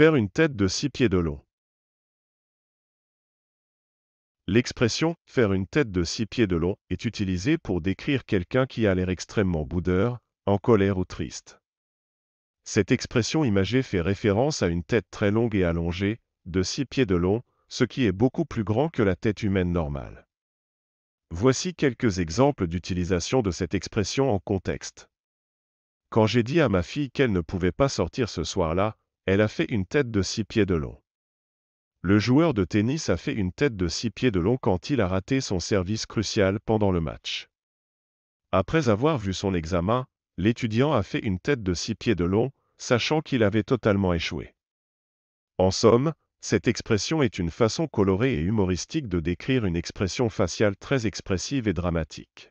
Faire une tête de six pieds de long. L'expression faire une tête de six pieds de long est utilisée pour décrire quelqu'un qui a l'air extrêmement boudeur, en colère ou triste. Cette expression imagée fait référence à une tête très longue et allongée, de six pieds de long, ce qui est beaucoup plus grand que la tête humaine normale. Voici quelques exemples d'utilisation de cette expression en contexte. Quand j'ai dit à ma fille qu'elle ne pouvait pas sortir ce soir-là, elle a fait une tête de six pieds de long. Le joueur de tennis a fait une tête de six pieds de long quand il a raté son service crucial pendant le match. Après avoir vu son examen, l'étudiant a fait une tête de six pieds de long, sachant qu'il avait totalement échoué. En somme, cette expression est une façon colorée et humoristique de décrire une expression faciale très expressive et dramatique.